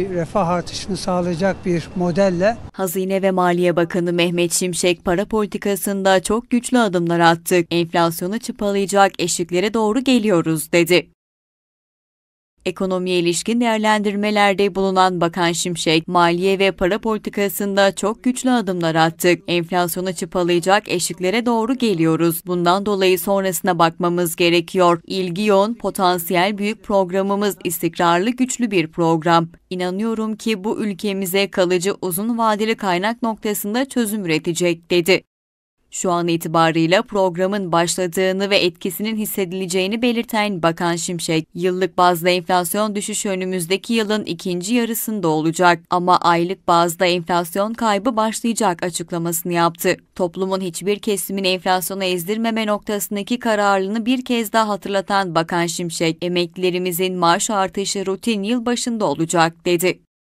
refah artışını sağlayacak bir modelle. Hazine ve Maliye Bakanı Mehmet Şimşek para politikasında çok güçlü adımlar attık. Enflasyonu çıpalayacak eşiklere doğru geliyoruz dedi. Ekonomiye ilişkin değerlendirmelerde bulunan Bakan Şimşek, maliye ve para politikasında çok güçlü adımlar attık. Enflasyonu çıpalayacak eşiklere doğru geliyoruz. Bundan dolayı sonrasına bakmamız gerekiyor. İlgi yoğun, potansiyel büyük programımız istikrarlı güçlü bir program. İnanıyorum ki bu ülkemize kalıcı uzun vadeli kaynak noktasında çözüm üretecek, dedi. Şu an itibarıyla programın başladığını ve etkisinin hissedileceğini belirten Bakan Şimşek, yıllık bazda enflasyon düşüşü önümüzdeki yılın ikinci yarısında olacak ama aylık bazda enflasyon kaybı başlayacak açıklamasını yaptı. Toplumun hiçbir kesimin enflasyona ezdirmeme noktasındaki kararlılığını bir kez daha hatırlatan Bakan Şimşek, emeklilerimizin maaş artışı rutin yıl başında olacak dedi.